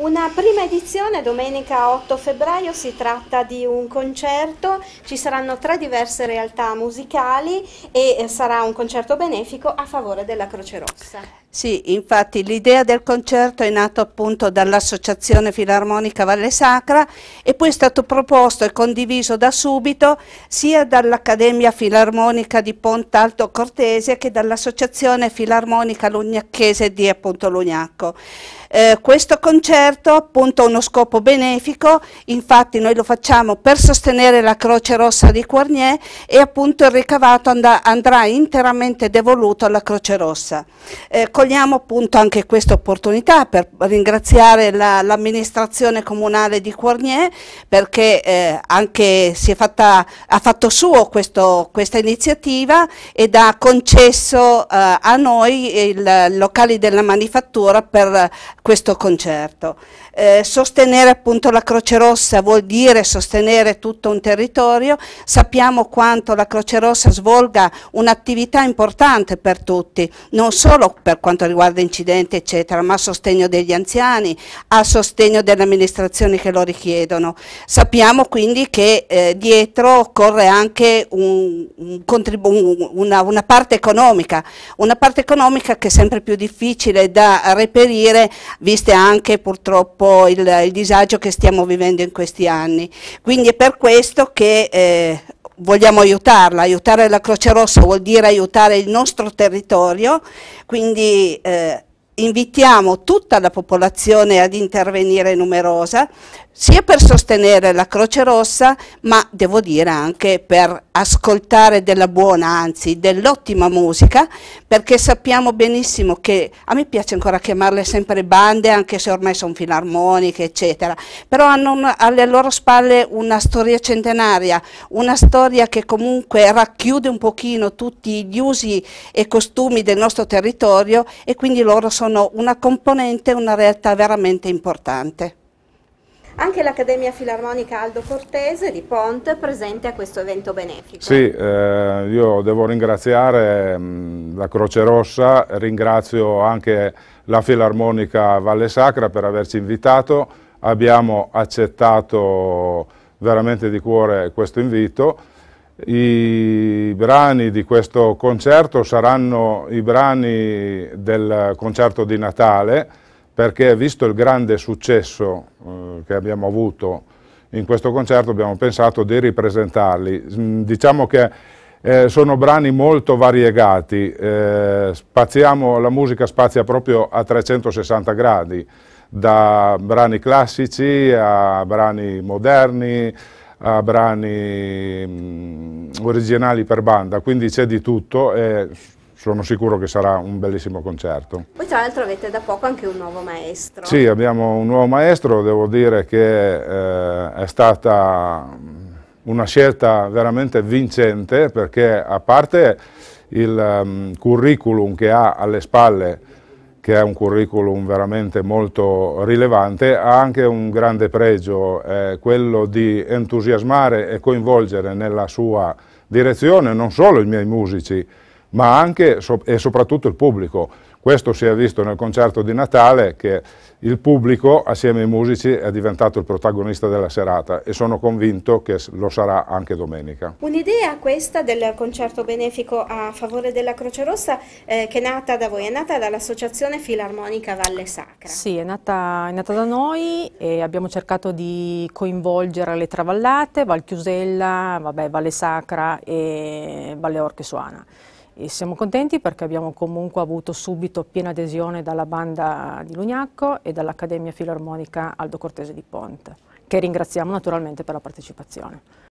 Una prima edizione domenica 8 febbraio, si tratta di un concerto, ci saranno tre diverse realtà musicali e eh, sarà un concerto benefico a favore della Croce Rossa. Sì, infatti l'idea del concerto è nata appunto dall'Associazione Filarmonica Valle Sacra e poi è stato proposto e condiviso da subito sia dall'Accademia Filarmonica di Pontalto Cortese che dall'Associazione Filarmonica Lugnacchese di appunto Lugnacco. Eh, questo concerto appunto ha uno scopo benefico, infatti noi lo facciamo per sostenere la Croce Rossa di Quarnier e appunto il ricavato andrà interamente devoluto alla Croce Rossa. Eh, cogliamo appunto anche questa opportunità per ringraziare l'amministrazione la, comunale di Cornier perché eh, anche si è fatta, ha fatto suo questo, questa iniziativa ed ha concesso eh, a noi i locali della manifattura per questo concerto. Eh, sostenere appunto la Croce Rossa vuol dire sostenere tutto un territorio, sappiamo quanto la Croce Rossa svolga un'attività importante per tutti, non solo per quanto riguarda incidenti eccetera, ma a sostegno degli anziani, a sostegno delle amministrazioni che lo richiedono. Sappiamo quindi che eh, dietro occorre anche un, un una, una, parte economica, una parte economica che è sempre più difficile da reperire, viste anche purtroppo il, il disagio che stiamo vivendo in questi anni. Quindi è per questo che eh, vogliamo aiutarla, aiutare la Croce Rossa vuol dire aiutare il nostro territorio, quindi eh, invitiamo tutta la popolazione ad intervenire numerosa, sia per sostenere la Croce Rossa, ma devo dire anche per ascoltare della buona, anzi dell'ottima musica, perché sappiamo benissimo che, a me piace ancora chiamarle sempre bande, anche se ormai sono filarmoniche, eccetera, però hanno una, alle loro spalle una storia centenaria, una storia che comunque racchiude un pochino tutti gli usi e costumi del nostro territorio e quindi loro sono sono una componente, una realtà veramente importante. Anche l'Accademia Filarmonica Aldo Cortese di Ponte è presente a questo evento benefico. Sì, eh, io devo ringraziare mh, mm, la Croce Rossa, ringrazio anche la Filarmonica Valle Sacra per averci invitato, abbiamo accettato veramente di cuore questo invito i brani di questo concerto saranno i brani del concerto di Natale, perché visto il grande successo eh, che abbiamo avuto in questo concerto abbiamo pensato di ripresentarli. Mm, diciamo che eh, sono brani molto variegati, eh, spaziamo, la musica spazia proprio a 360 gradi, da brani classici a brani moderni, a brani mh, mm, originali per banda, quindi c'è di tutto e sono sicuro che sarà un bellissimo concerto. Poi tra l'altro avete da poco anche un nuovo maestro. Sì, abbiamo un nuovo maestro, devo dire che eh, è stata una scelta veramente vincente perché a parte il um, curriculum che ha alle spalle che ha un curriculum veramente molto rilevante, ha anche un grande pregio, eh, quello di entusiasmare e coinvolgere nella sua direzione non solo i miei musici, ma anche e soprattutto il pubblico. Questo si è visto nel concerto di Natale che il pubblico assieme ai musici è diventato il protagonista della serata e sono convinto che lo sarà anche domenica. Un'idea questa del concerto benefico a favore della Croce Rossa eh, che è nata da voi, è nata dall'Associazione Filarmonica Valle Sacra. Sì, è nata, è nata, da noi e abbiamo cercato di coinvolgere le Travallate, Valchiusella, vabbè, Valle Sacra e Valle Orchesuana. E siamo contenti perché abbiamo comunque avuto subito piena adesione dalla banda di Lugnacco e dall'Accademia Filarmonica Aldo Cortese di Ponte, che ringraziamo naturalmente per la partecipazione.